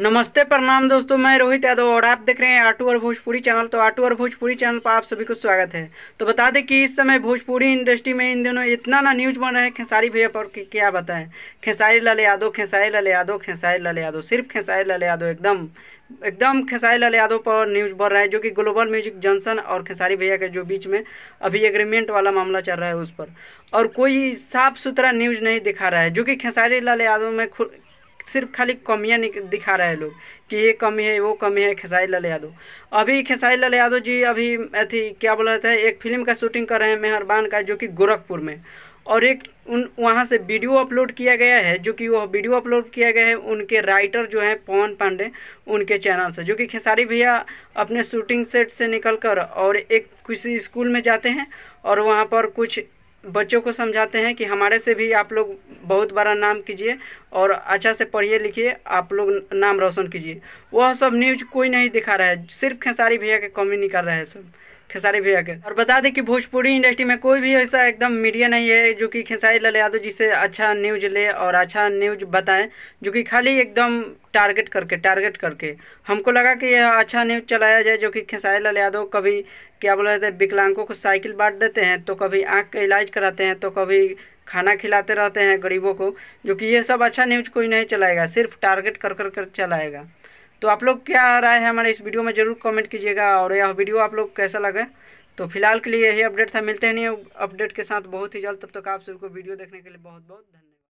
नमस्ते प्रणाम दोस्तों मैं रोहित यादव और आप देख रहे हैं आटू और भोजपुरी चैनल तो आटू और भोजपुरी चैनल पर आप सभी को स्वागत है तो बता दें कि इस समय भोजपुरी इंडस्ट्री में इन दिनों इतना ना न्यूज बन रहा है खेसारी भैया पर कि क्या बताएं खेसारी लाल यादव खेसारी लाल यादव खेसारी लाल यादव सिर्फ खेसारी लाल यादव एकदम एकदम खेसारी लाल यादव पर न्यूज़ बढ़ रहा है जो कि ग्लोबल म्यूजिक जंक्शन और खेसारी भैया के जो बीच में अभी एग्रीमेंट वाला मामला चल रहा है उस पर और कोई साफ सुथरा न्यूज़ नहीं दिखा रहा है जो कि खेसारी लाल यादव में सिर्फ खाली कमियाँ दिखा रहे हैं लोग कि ये कमी है वो कमी है खेसारी लाल यादव अभी खेसारी लाल यादव जी अभी अथी क्या बोला जाता है एक फिल्म का शूटिंग कर रहे हैं मेहरबान का जो कि गोरखपुर में और एक उन वहाँ से वीडियो अपलोड किया गया है जो कि वह वीडियो अपलोड किया गया है उनके राइटर जो हैं पवन पांडे उनके चैनल से जो कि खेसारी भैया अपने शूटिंग सेट से निकल कर और एक किसी स्कूल में जाते हैं और वहाँ पर कुछ बच्चों को समझाते हैं कि हमारे से भी आप लोग बहुत बड़ा नाम कीजिए और अच्छा से पढ़िए लिखिए आप लोग नाम रोशन कीजिए वह सब न्यूज कोई नहीं दिखा रहा है सिर्फ खेसारी भैया के कमी नहीं कर रहा है सब खेसारी भैया के और बता दें कि भोजपुरी इंडस्ट्री में कोई भी ऐसा एकदम मीडिया नहीं है जो कि खेसारी लाल यादव जी से अच्छा न्यूज ले और अच्छा न्यूज बताएं जो कि खाली एकदम टारगेट करके टारगेट करके हमको लगा कि यह अच्छा न्यूज चलाया जाए जो कि खेसारी लाल यादव कभी क्या बोला जाता है विकलांगों को साइकिल बांट देते हैं तो कभी आँख का इलाज कराते हैं तो कभी खाना खिलाते रहते हैं गरीबों को जो कि यह सब अच्छा न्यूज कोई नहीं चलाएगा सिर्फ टारगेट कर कर कर चलाएगा तो आप लोग क्या राय है हमारे इस वीडियो में ज़रूर कमेंट कीजिएगा और यह वीडियो आप लोग कैसा लगा तो फिलहाल के लिए यही अपडेट था मिलते हैं नहीं अपडेट के साथ बहुत ही जल्द तब तक आप सबको वीडियो देखने के लिए बहुत बहुत धन्यवाद